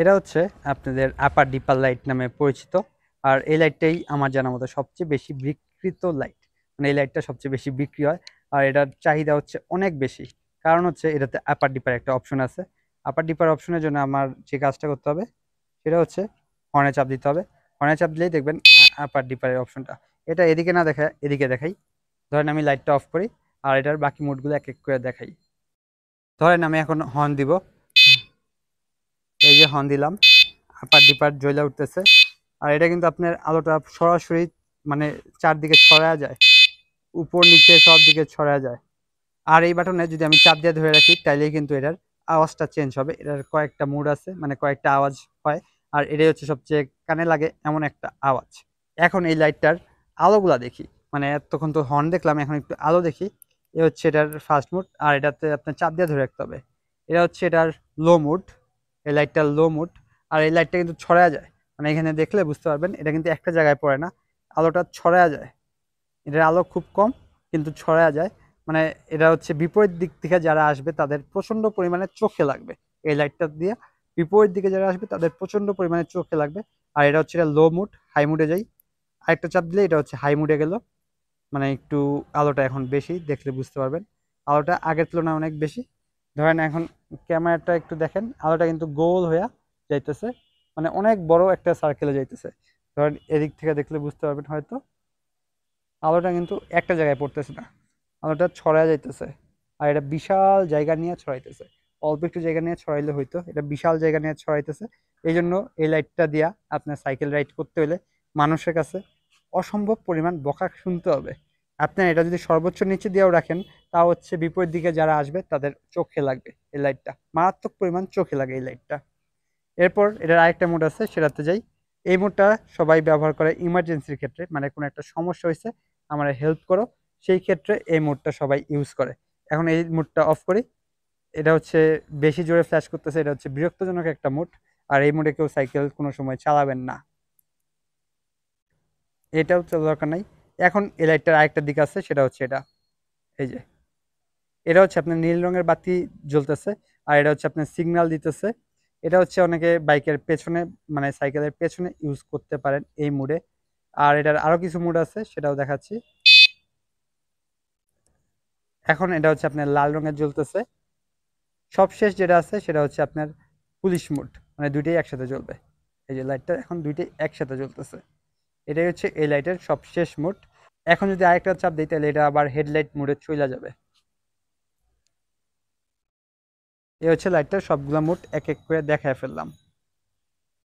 এটা হচ্ছে আপনাদের আপার ডিপার লাইট নামে পরিচিত আর এই লাইটটাই আমার জানা মতো সবচেয়ে বেশি বিকৃত লাইট মানে এই লাইটটা সবচেয়ে বেশি বিক্রি হয় আর এটার চাহিদা হচ্ছে অনেক বেশি কারণ হচ্ছে এটাতে আপার ডিপার একটা অপশন আছে আপার ডিপার অপশনের জন্য আমার যে কাজটা করতে হবে সেটা হচ্ছে হর্নে চাপ দিতে হবে হর্নে চাপ দিলেই দেখবেন আপার ডিপারের অপশনটা এটা এদিকে না দেখা এদিকে দেখাই ধরেন আমি লাইটটা অফ করি আর এটার বাকি মুডগুলো এক এক করে দেখাই ধরেন আমি এখন হর্ন দিব এই যে হর্ন দিলাম আপার ডিপার জ্বলে উঠতেছে আর এটা কিন্তু আপনার আলোটা সরাসরি মানে চারদিকে ছড়া যায় উপর নিচে সব দিকে ছড়া যায় আর এই বাটনে যদি আমি চাপ দিয়ে ধরে রাখি তাইলেই কিন্তু এটার আওয়াজটা চেঞ্জ হবে এটার কয়েকটা মুড আছে মানে কয়েকটা আওয়াজ হয় আর এটাই হচ্ছে সবচেয়ে কানে লাগে এমন একটা আওয়াজ এখন এই লাইটটার আলোগুলা দেখি মানে এতক্ষণ তো হর্ন দেখলাম এখন একটু আলো দেখি এ হচ্ছে এটার ফার্স্ট মুড আর এটাতে আপনার চাপ দিয়ে ধরে রাখতে হবে এটা হচ্ছে এটার লো মুড এই লাইটটা লো মুড আর এই লাইটটা কিন্তু ছড়া যায় মানে এখানে দেখলে বুঝতে পারবেন এটা কিন্তু একটা জায়গায় পড়ে না আলোটা ছড়া যায় এটার আলো খুব কম কিন্তু ছড়া যায় মানে এটা হচ্ছে বিপরীত দিক থেকে যারা আসবে তাদের প্রচণ্ড পরিমাণে চোখে লাগবে এই লাইটটা দিয়ে বিপরীত দিকে যারা আসবে তাদের প্রচণ্ড পরিমাণে চোখে লাগবে আর এটা হচ্ছে এটা লো মুড হাই মুডে যাই আরেকটা চাপ দিলে এটা হচ্ছে হাই মুডে গেল মানে একটু আলোটা এখন বেশি দেখলে বুঝতে পারবেন আলোটা আগের তুলনায় অনেক বেশি ধরেন এখন ক্যামেরাটা একটু দেখেন আলোটা কিন্তু গোল হইয়া যাইতেছে মানে অনেক বড় একটা সার্কেলে যাইতেছে ধরেন এদিক থেকে দেখলে বুঝতে পারবেন হয়তো আলোটা কিন্তু একটা জায়গায় পড়তেছে না আলোটা ছড়াই যাইতেছে আর এটা বিশাল জায়গা নিয়ে ছড়াইতেছে অল্প একটু জায়গা নিয়ে ছড়াইলে হইতো এটা বিশাল জায়গা নিয়ে ছড়াইতেছে এই জন্য এই লাইটটা দিয়া আপনার সাইকেল রাইড করতে হলে মানুষের কাছে অসম্ভব পরিমাণ বকা শুনতে হবে আপনার এটা যদি সর্বোচ্চ নিচে দিয়েও রাখেন তা হচ্ছে বিপরীত দিকে যারা আসবে তাদের চোখে লাগবে এই লাইটটা মারাত্মক পরিমাণ চোখে লাগে এই লাইটটা এরপর এটার আরেকটা মোড আছে সেটাতে যাই এই মোডটা সবাই ব্যবহার করে ইমার্জেন্সির ক্ষেত্রে মানে কোনো একটা সমস্যা হয়েছে আমার হেল্প করো সেই ক্ষেত্রে এই মোডটা সবাই ইউজ করে এখন এই মোডটা অফ করি এটা হচ্ছে বেশি জোরে ফ্ল্যাশ করতেছে এটা হচ্ছে বিরক্তজনক একটা মোড আর এই মোডে কেউ সাইকেল কোনো সময় চালাবেন না এটাও দরকার নাই এখন এই লাইটটার আরেকটা দিক আছে সেটা হচ্ছে এটা এই যে এটা হচ্ছে আপনার নীল রঙের বাতি জ্বলতেছে আর এটা হচ্ছে আপনার সিগন্যাল দিতেছে এটা হচ্ছে অনেকে বাইকের পেছনে মানে সাইকেলের পেছনে ইউজ করতে পারেন এই মুডে আর এটার আরও কিছু মুড আছে সেটাও দেখাচ্ছি এখন এটা হচ্ছে আপনার লাল রঙের জ্বলতেছে সবশেষ যেটা আছে সেটা হচ্ছে আপনার পুলিশ মুড মানে দুইটাই একসাথে জ্বলবে এই যে লাইটটা এখন দুইটাই একসাথে জ্বলতেছে এটাই হচ্ছে এই লাইটের সব শেষ মোড এখন যদি আরেকটা চাপ দিই তাহলে এটা আবার হেডলাইট মোডে চলে যাবে এ হচ্ছে লাইটটার সবগুলো মোড এক এক করে দেখায় ফেললাম